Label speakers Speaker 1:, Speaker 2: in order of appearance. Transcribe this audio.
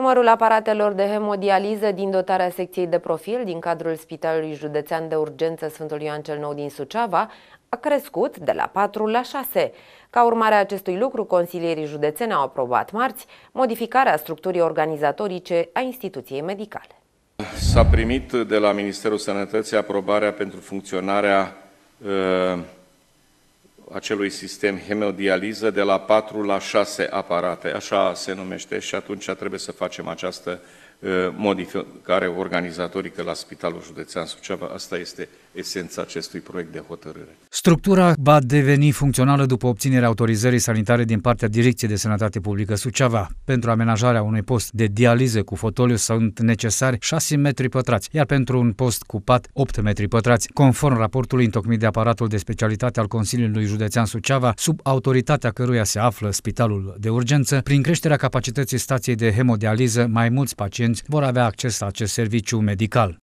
Speaker 1: Numărul aparatelor de hemodializă din dotarea secției de profil din cadrul Spitalului Județean de Urgență Sfântul Ioan cel Nou din Suceava a crescut de la 4 la 6. Ca urmare a acestui lucru, consilierii județeni au aprobat marți modificarea structurii organizatorice a instituției medicale.
Speaker 2: S-a primit de la Ministerul Sănătății aprobarea pentru funcționarea uh, acelui sistem hemodializă de la 4 la 6 aparate, așa se numește și atunci trebuie să facem această uh, modificare organizatorică la Spitalul Județean Suceava. Asta este esența acestui proiect de hotărâre.
Speaker 3: Structura va deveni funcțională după obținerea autorizării sanitare din partea Direcției de Sănătate Publică Suceava. Pentru amenajarea unui post de dializă cu fotoliu sunt necesari 6 metri pătrați, iar pentru un post cu pat 8 metri pătrați, conform raportului întocmit de aparatul de specialitate al Consiliului Județean județean Suceava, sub autoritatea căruia se află spitalul de urgență, prin creșterea capacității stației de hemodializă, mai mulți pacienți vor avea acces la acest serviciu medical.